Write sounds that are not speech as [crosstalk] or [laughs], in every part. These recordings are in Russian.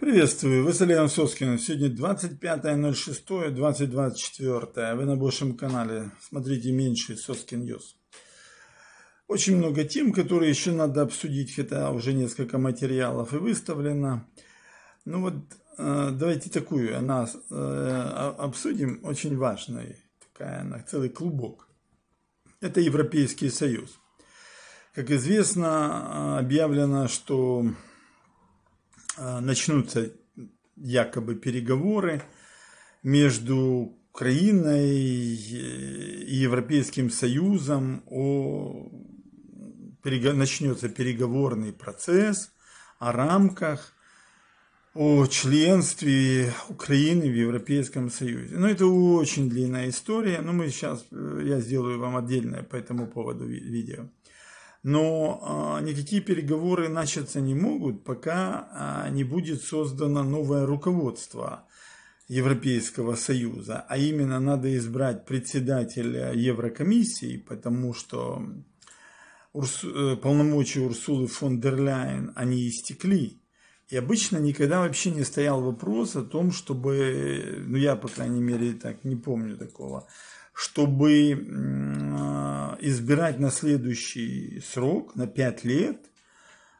Приветствую, Вы Василий Соскин. Сегодня 25.06.2024. Вы на большем канале. Смотрите меньше Соскин Ньюс. Очень много тем, которые еще надо обсудить, хотя уже несколько материалов и выставлено. Ну вот, э, давайте такую, она э, обсудим, очень важная, такая она, целый клубок. Это Европейский Союз. Как известно, э, объявлено, что Э, начнутся якобы переговоры между Украиной э, и Европейским Союзом о начнется переговорный процесс о рамках, о членстве Украины в Европейском Союзе. Но ну, это очень длинная история, но мы сейчас, э, я сделаю вам отдельное по этому поводу видео но а, никакие переговоры начаться не могут, пока а, не будет создано новое руководство Европейского Союза, а именно надо избрать председателя Еврокомиссии, потому что Урс... Э, полномочия Урсулы фон дер Ляйен, они истекли. И обычно никогда вообще не стоял вопрос о том, чтобы, ну я, по крайней мере, так не помню такого, чтобы э, избирать на следующий срок, на 5 лет,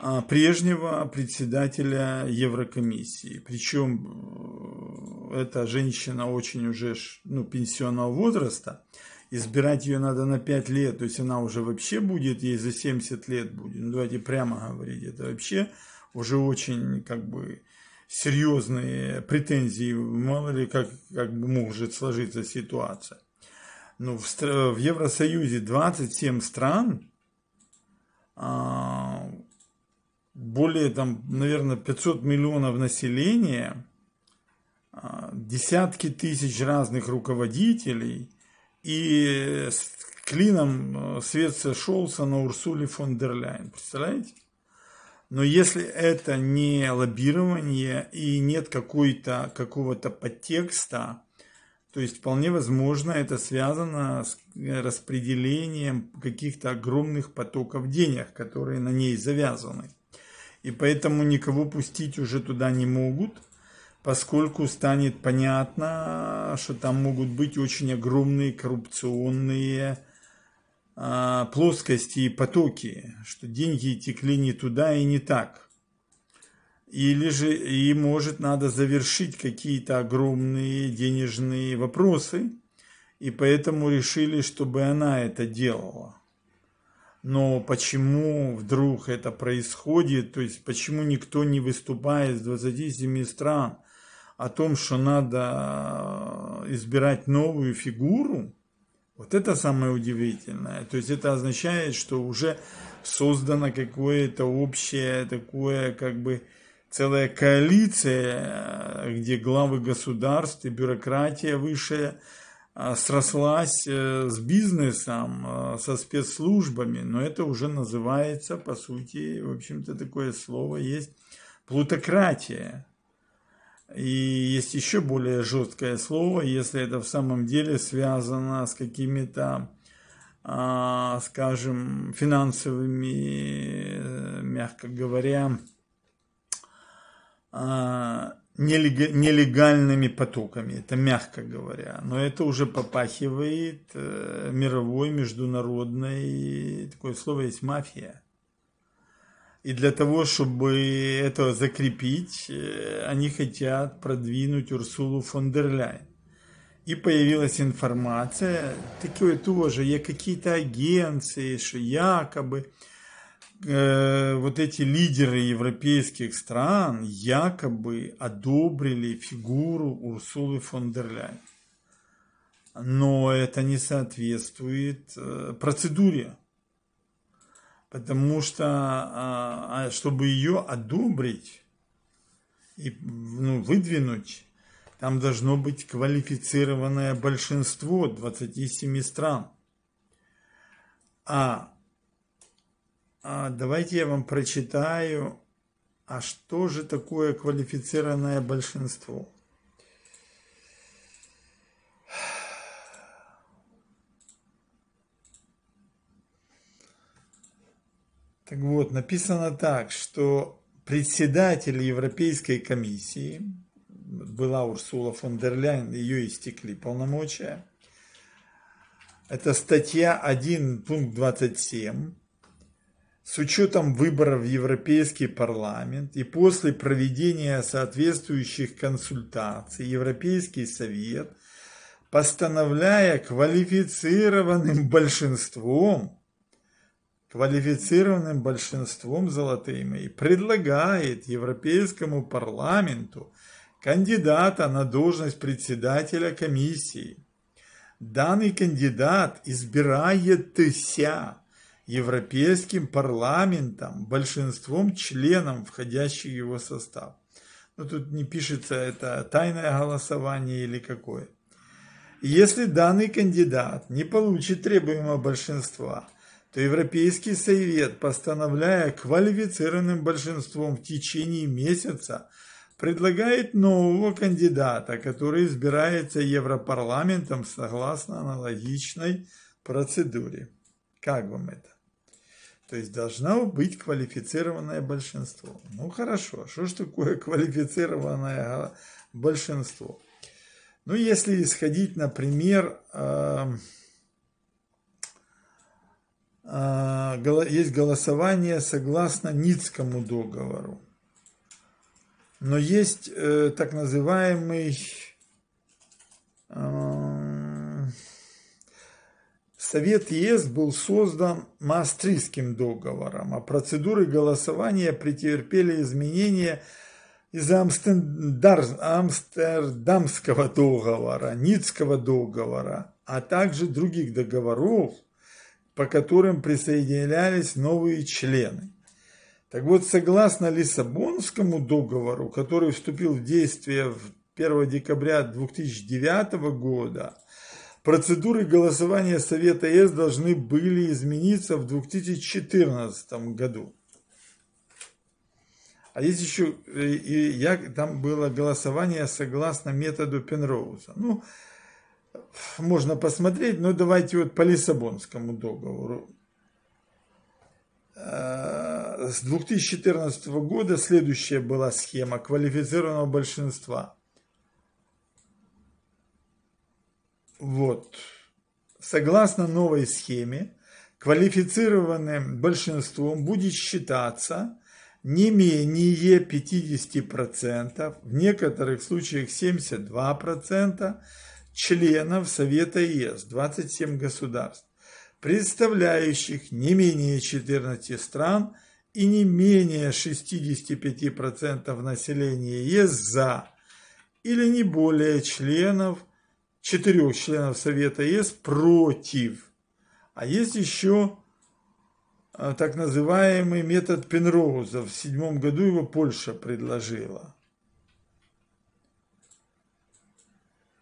а, прежнего председателя Еврокомиссии. Причем э, эта женщина очень уже ну, пенсионного возраста. Избирать ее надо на 5 лет, то есть она уже вообще будет, ей за 70 лет будет. Ну, давайте прямо говорить, это вообще уже очень как бы серьезные претензии, мало ли как, как бы может сложиться ситуация. Ну, в, в Евросоюзе 27 стран, а, более там, наверное, 500 миллионов населения, а, десятки тысяч разных руководителей, и с клином э, свет сошелся на Урсуле фон дер Ляйен. Представляете? Но если это не лоббирование и нет какой-то, какого-то подтекста, то есть вполне возможно это связано с э, распределением каких-то огромных потоков денег, которые на ней завязаны. И поэтому никого пустить уже туда не могут, поскольку станет понятно, что там могут быть очень огромные коррупционные а, плоскости и потоки, что деньги текли не туда и не так – или же и может надо завершить какие-то огромные денежные вопросы, и поэтому решили, чтобы она это делала. Но почему вдруг это происходит, то есть почему никто не выступает с 27 стран о том, что надо э, избирать новую фигуру, вот это самое удивительное. То есть это означает, что уже создано какое-то общее такое как бы целая коалиция, э, где главы государств и бюрократия высшая э, срослась э, с бизнесом, со спецслужбами, но это уже называется, по сути, в общем-то такое слово есть плутократия. И есть еще более жесткое слово, если это в самом деле связано с какими-то, а, скажем, финансовыми, мягко говоря, а, нелегальными потоками, это мягко говоря. Но это уже попахивает э, мировой, международной, такое слово есть мафия. И для того, чтобы это закрепить, э, они хотят продвинуть Урсулу фон дер Ляйн. И появилась информация, такое тоже, я какие-то агенции, что якобы Э, вот эти лидеры европейских стран якобы одобрили фигуру Урсулы фон дер Ляйн. Но это не соответствует э, процедуре. Потому что, а, а, чтобы ее одобрить и ну, выдвинуть, там должно быть квалифицированное большинство 27 стран. А а, давайте я вам прочитаю, а что же такое квалифицированное большинство? Так вот, написано так, что председатель Европейской комиссии, была Урсула фон дер Ляйн, ее истекли полномочия. Это статья 1, пункт 27 с учетом выборов в Европейский парламент и после проведения соответствующих консультаций Европейский совет, постановляя квалифицированным большинством, квалифицированным большинством золотые мои, предлагает Европейскому парламенту кандидата на должность председателя комиссии. Данный кандидат избирает себя Европейским парламентом, большинством членов, входящих в его состав. Но тут не пишется это тайное голосование или какое. Если данный кандидат не получит требуемого большинства, то Европейский Совет, постановляя квалифицированным большинством в течение месяца, предлагает нового кандидата, который избирается Европарламентом согласно аналогичной процедуре. Как вам это? То есть должно быть квалифицированное большинство. Ну хорошо, а что ж такое [laughs] квалифицированное а, большинство? Ну если исходить, например, эм, э, есть голосование согласно Ницкому договору. Но есть э, так называемый эм, Совет ЕС был создан Маастрийским договором, а процедуры голосования претерпели изменения из-за Амстердамского договора, Ницкого договора, а также других договоров, по которым присоединялись новые члены. Так вот, согласно Лиссабонскому договору, который вступил в действие в 1 декабря 2009 года, Процедуры голосования Совета ЕС должны были измениться в 2014 году. А есть еще, э, и я, там было голосование согласно методу Пенроуза. Ну, можно посмотреть, но давайте вот по Лиссабонскому договору. Э, с 2014 года следующая была схема квалифицированного большинства – Вот. Согласно новой схеме, квалифицированным большинством будет считаться не менее 50%, в некоторых случаях 72% членов Совета ЕС, 27 государств, представляющих не менее 14 стран и не менее 65% населения ЕС за или не более членов – четырех членов Совета ЕС против. А есть еще а, так называемый метод Пенроуза. В седьмом году его Польша предложила.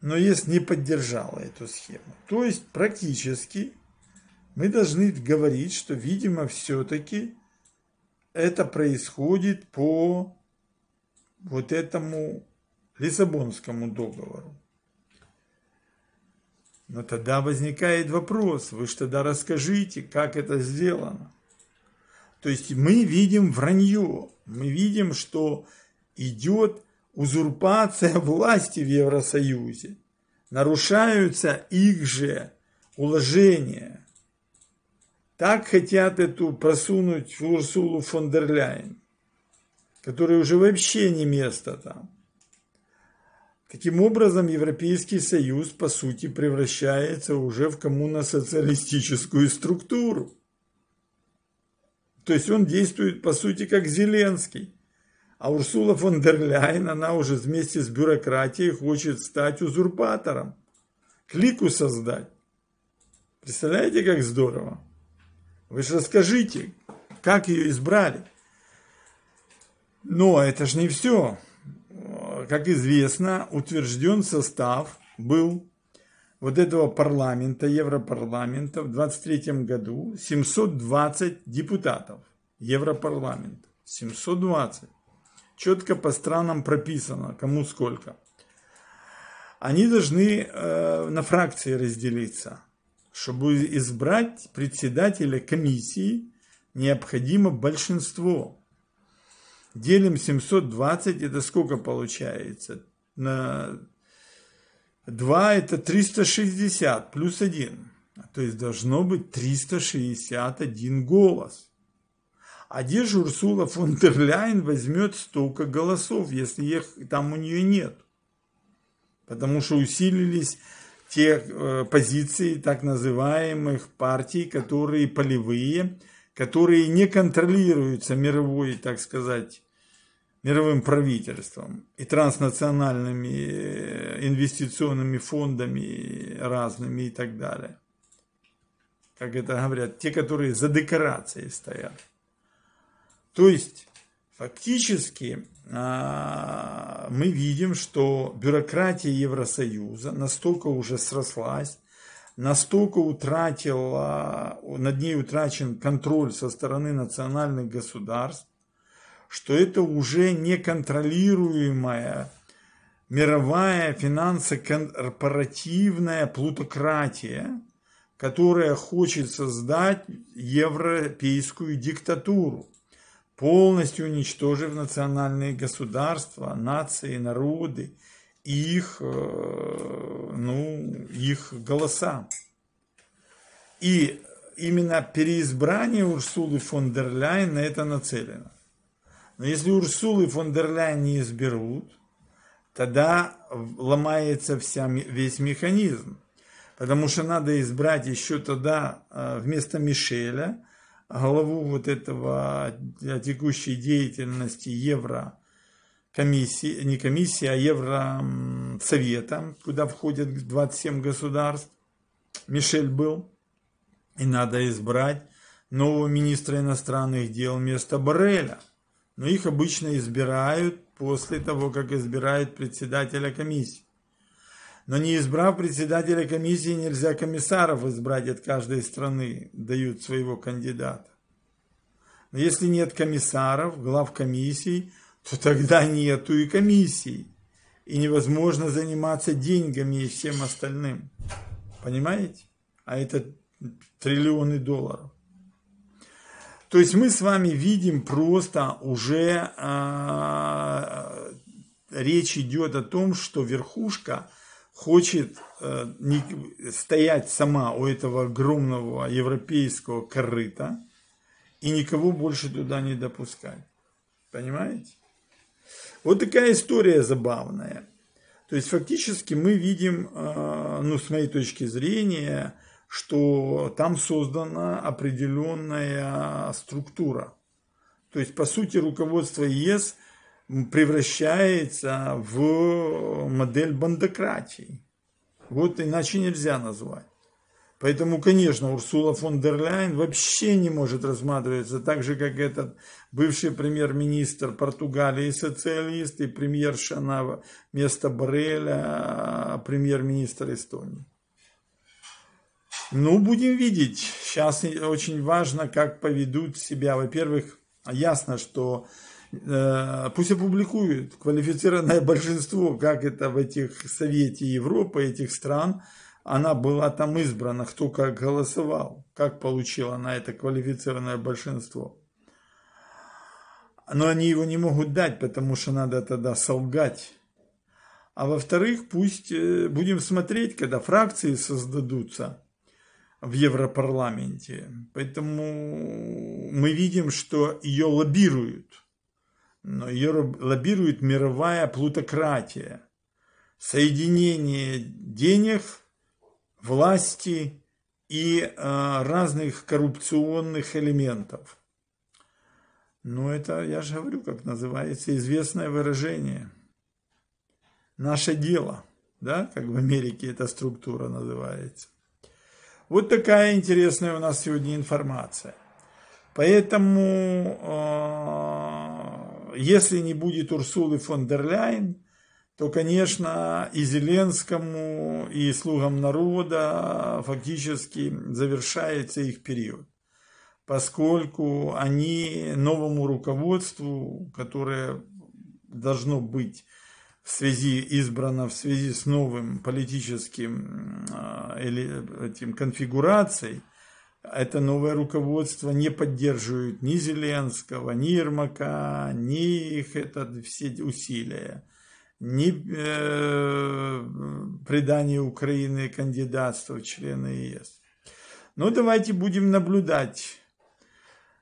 Но ЕС не поддержала эту схему. То есть практически мы должны говорить, что, видимо, все-таки это происходит по вот этому Лиссабонскому договору. Но тогда возникает вопрос, вы же тогда расскажите, как это сделано. То есть мы видим вранье, мы видим, что идет узурпация [laughs] власти в Евросоюзе, нарушаются их же уложения. Так хотят эту просунуть в Урсулу фон дер Ляйен, которая уже вообще не место там. Таким образом, Европейский Союз, по сути, превращается уже в коммуносоциалистическую структуру. То есть он действует, по сути, как Зеленский. А Урсула фон дер Ляйн, она уже вместе с бюрократией хочет стать узурпатором. Клику создать. Представляете, как здорово? Вы же расскажите, как ее избрали. Но это же не все как известно, утвержден состав был вот этого парламента, Европарламента в 23 году 720 депутатов Европарламента. 720. Четко по странам прописано, кому сколько. Они должны э, на фракции разделиться. Чтобы избрать председателя комиссии, необходимо большинство делим 720, это сколько получается? На 2 это 360 плюс 1. То есть должно быть 361 голос. А где же Урсула фон дер Ляйен возьмет столько голосов, если их там у нее нет? Потому что усилились те э, позиции так называемых партий, которые полевые, которые не контролируются мировой, так сказать, мировым правительством и транснациональными э, инвестиционными фондами разными и так далее. Как это говорят, те, которые за декорацией стоят. То есть, фактически, а, мы видим, что бюрократия Евросоюза настолько уже срослась, настолько утратила, над ней утрачен контроль со стороны национальных государств, что это уже неконтролируемая мировая финансово-корпоративная плутократия, которая хочет создать европейскую диктатуру, полностью уничтожив национальные государства, нации, народы и их, э, ну, их голоса. И именно переизбрание Урсулы фон дер Ляйн на это нацелено. Но если Урсулы фон дер Ляйн не изберут, тогда ломается вся, весь механизм. Потому что надо избрать еще тогда э, вместо Мишеля главу вот этого текущей деятельности евро комиссии, не комиссии, а Евросовета, куда входят 27 государств. Мишель был. И надо избрать нового министра иностранных дел вместо Бореля но их обычно избирают после того, как избирают председателя комиссии. Но не избрав председателя комиссии, нельзя комиссаров избрать от каждой страны, дают своего кандидата. Но если нет комиссаров, глав комиссий, то тогда нету и комиссий. И невозможно заниматься деньгами и всем остальным. Понимаете? А это триллионы долларов. То есть мы с вами видим просто уже э, речь идет о том, что верхушка хочет э, не, стоять сама у этого огромного европейского корыта и никого больше туда не допускать. Понимаете? Вот такая история забавная. То есть фактически мы видим, э, ну с моей точки зрения, что там создана определенная структура. То есть, по сути, руководство ЕС превращается в модель бандократии. Вот иначе нельзя назвать. Поэтому, конечно, Урсула фон дер Ляйен вообще не может рассматриваться так же, как этот бывший премьер-министр Португалии социалист и премьер Шанава вместо Бреля, премьер-министр Эстонии. Ну, будем видеть. Сейчас очень важно, как поведут себя. Во-первых, ясно, что э, пусть опубликуют квалифицированное [laughs] большинство, как это в этих Совете Европы, этих стран. Она была там избрана, кто как голосовал, как получила она это квалифицированное большинство. Но они его не могут дать, потому что надо тогда солгать. А во-вторых, пусть э, будем смотреть, когда фракции создадутся – в Европарламенте. Поэтому мы видим, что ее лоббируют. Но ее лоббирует мировая плутократия. Соединение денег, власти и э, разных коррупционных элементов. Но это, я же говорю, как называется, известное выражение. Наше дело, да, как в Америке эта структура называется. Вот такая интересная у нас сегодня информация. Поэтому, э, если не будет Урсулы фон дер Ляйн, то, конечно, и Зеленскому, и слугам народа фактически завершается их период, поскольку они новому руководству, которое должно быть в связи избрана в связи с новым политическим а, или этим конфигурацией, это новое руководство не поддерживает ни Зеленского, ни Ермака, ни их это все усилия, ни э, придание Украины кандидатства в члены ЕС. Но ну, давайте будем наблюдать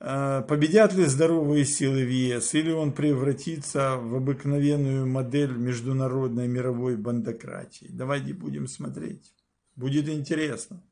Э, победят ли здоровые силы в ЕС, или он превратится в обыкновенную модель международной мировой бандократии. Давайте будем смотреть. Будет интересно.